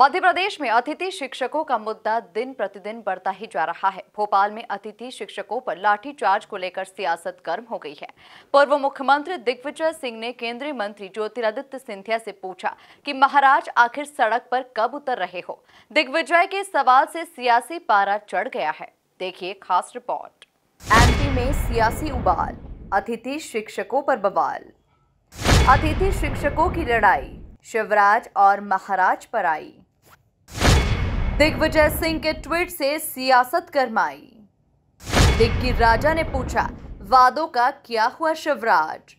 मध्य प्रदेश में अतिथि शिक्षकों का मुद्दा दिन प्रतिदिन बढ़ता ही जा रहा है भोपाल में अतिथि शिक्षकों पर लाठीचार्ज को लेकर सियासत गर्म हो गई है पूर्व मुख्यमंत्री दिग्विजय सिंह ने केंद्रीय मंत्री ज्योतिरादित्य सिंधिया से पूछा कि महाराज आखिर सड़क पर कब उतर रहे हो दिग्विजय के सवाल से सियासी पारा चढ़ गया है देखिए खास रिपोर्ट एम में सियासी उबाल अतिथि शिक्षकों पर बवाल अतिथि शिक्षकों की लड़ाई शिवराज और महाराज पर आई दिग्विजय सिंह के ट्वीट से सियासत गर्माई दिग्गी राजा ने पूछा वादों का क्या हुआ शिवराज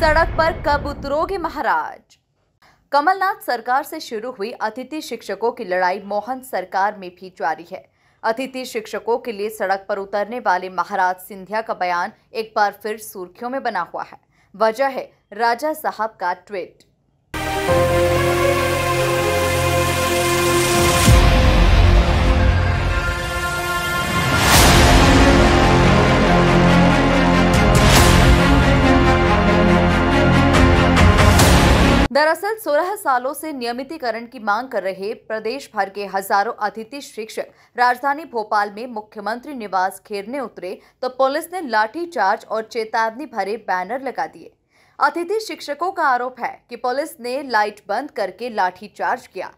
सड़क पर कब उतरोगे महाराज कमलनाथ सरकार से शुरू हुई अतिथि शिक्षकों की लड़ाई मोहन सरकार में भी जारी है अतिथि शिक्षकों के लिए सड़क पर उतरने वाले महाराज सिंधिया का बयान एक बार फिर सुर्खियों में बना हुआ है वजह है राजा साहब का ट्वीट दरअसल 16 सालों से नियमितीकरण की मांग कर रहे प्रदेश भर के हजारों अतिथि शिक्षक राजधानी भोपाल में मुख्यमंत्री निवास घेरने उतरे तो पुलिस ने लाठी चार्ज और चेतावनी भरे बैनर लगा दिए अतिथि शिक्षकों का आरोप है कि पुलिस ने लाइट बंद करके लाठी चार्ज किया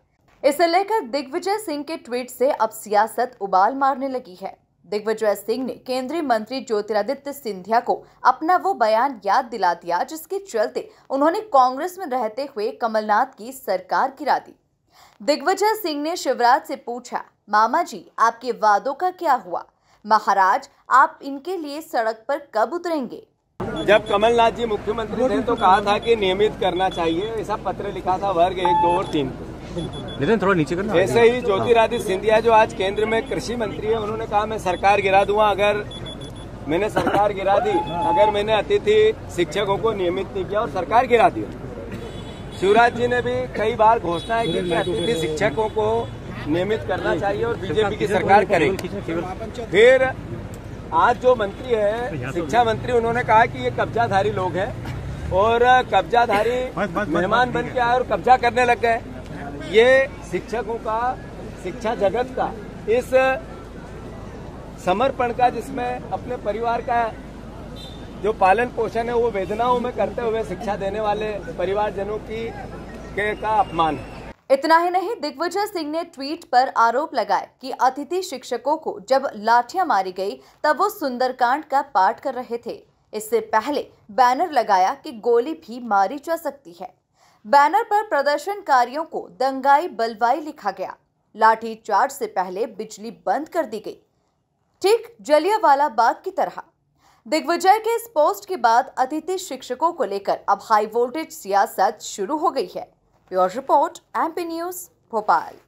इसे लेकर दिग्विजय सिंह के ट्वीट से अब सियासत उबाल मारने लगी है दिग्विजय सिंह ने केंद्रीय मंत्री ज्योतिरादित्य सिंधिया को अपना वो बयान याद दिला दिया जिसके चलते उन्होंने कांग्रेस में रहते हुए कमलनाथ की सरकार गिरा दी दिग्विजय सिंह ने शिवराज से पूछा मामा जी आपके वादों का क्या हुआ महाराज आप इनके लिए सड़क पर कब उतरेंगे जब कमलनाथ जी मुख्यमंत्री थे तो कहा था कि नियमित करना चाहिए ऐसा पत्र लिखा था वर्ग एक दो और तीन को नितिन थोड़ा नीचे करना जैसे ही ज्योतिरादित्य सिंधिया जो आज केंद्र में कृषि मंत्री है उन्होंने कहा मैं सरकार गिरा दूंगा अगर मैंने सरकार गिरा दी अगर मैंने अतिथि शिक्षकों को नियमित नहीं किया और सरकार गिरा दी शिवराज जी ने भी कई बार घोषणा है की अतिथि शिक्षकों को नियमित करना चाहिए और बीजेपी की सरकार करेगी फिर आज जो मंत्री है शिक्षा मंत्री उन्होंने कहा कि ये कब्जाधारी लोग हैं और कब्जाधारी मेहमान बन के आए और कब्जा करने लग गए ये शिक्षकों का शिक्षा जगत का इस समर्पण का जिसमें अपने परिवार का जो पालन पोषण है वो वेदनाओं में करते हुए शिक्षा देने वाले परिवारजनों की के का अपमान है इतना ही नहीं दिग्विजय सिंह ने ट्वीट पर आरोप लगाए कि अतिथि शिक्षकों को जब लाठियां मारी गई तब वो सुंदरकांड का पाठ कर रहे थे इससे पहले बैनर लगाया कि गोली भी मारी जा सकती है बैनर पर प्रदर्शनकारियों को दंगाई बलवाई लिखा गया लाठी चार्ज से पहले बिजली बंद कर दी गई ठीक जलियावाला बाग की तरह दिग्विजय के इस पोस्ट के बाद अतिथि शिक्षकों को लेकर अब हाई वोल्टेज सियासत शुरू हो गई है your report MP news Bhopal